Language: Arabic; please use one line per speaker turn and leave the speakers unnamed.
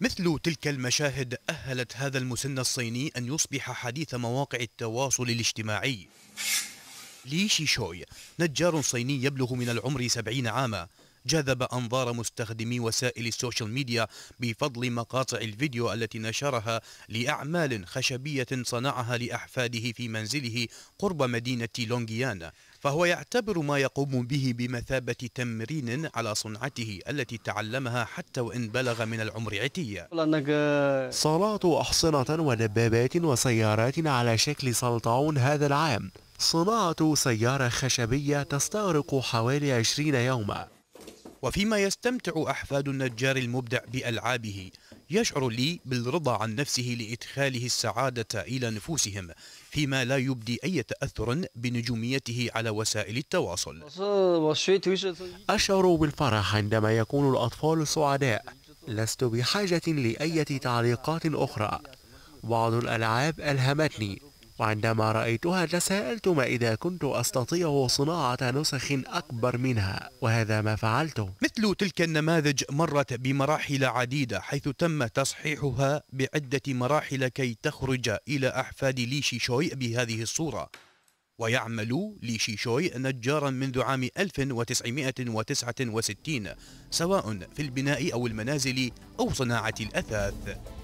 مثل تلك المشاهد أهلت هذا المسن الصيني أن يصبح حديث مواقع التواصل الاجتماعي لي شيشوي نجار صيني يبلغ من العمر سبعين عاما جذب أنظار مستخدمي وسائل السوشيال ميديا بفضل مقاطع الفيديو التي نشرها لأعمال خشبية صنعها لأحفاده في منزله قرب مدينة لونغيانا فهو يعتبر ما يقوم به بمثابة تمرين على صنعته التي تعلمها حتى وإن بلغ من العمر عتية
صنعت أحصنة ودبابات وسيارات على شكل سلطعون هذا العام صناعة سيارة خشبية
تستغرق حوالي 20 يوما وفيما يستمتع أحفاد النجار المبدع بألعابه يشعر لي بالرضا عن نفسه لإدخاله السعادة إلى نفوسهم فيما لا يبدي أي تأثر بنجوميته على وسائل التواصل
أشعر بالفرح عندما يكون الأطفال سعداء لست بحاجة لأي تعليقات أخرى بعض الألعاب ألهمتني وعندما رأيتها تساءلت ما إذا كنت أستطيع صناعة نسخ أكبر منها وهذا ما فعلته
مثل تلك النماذج مرت بمراحل عديدة حيث تم تصحيحها بعدة مراحل كي تخرج إلى أحفاد ليشي شوي بهذه الصورة ويعمل ليشي شوي نجارا منذ عام 1969 سواء في البناء أو المنازل أو صناعة الأثاث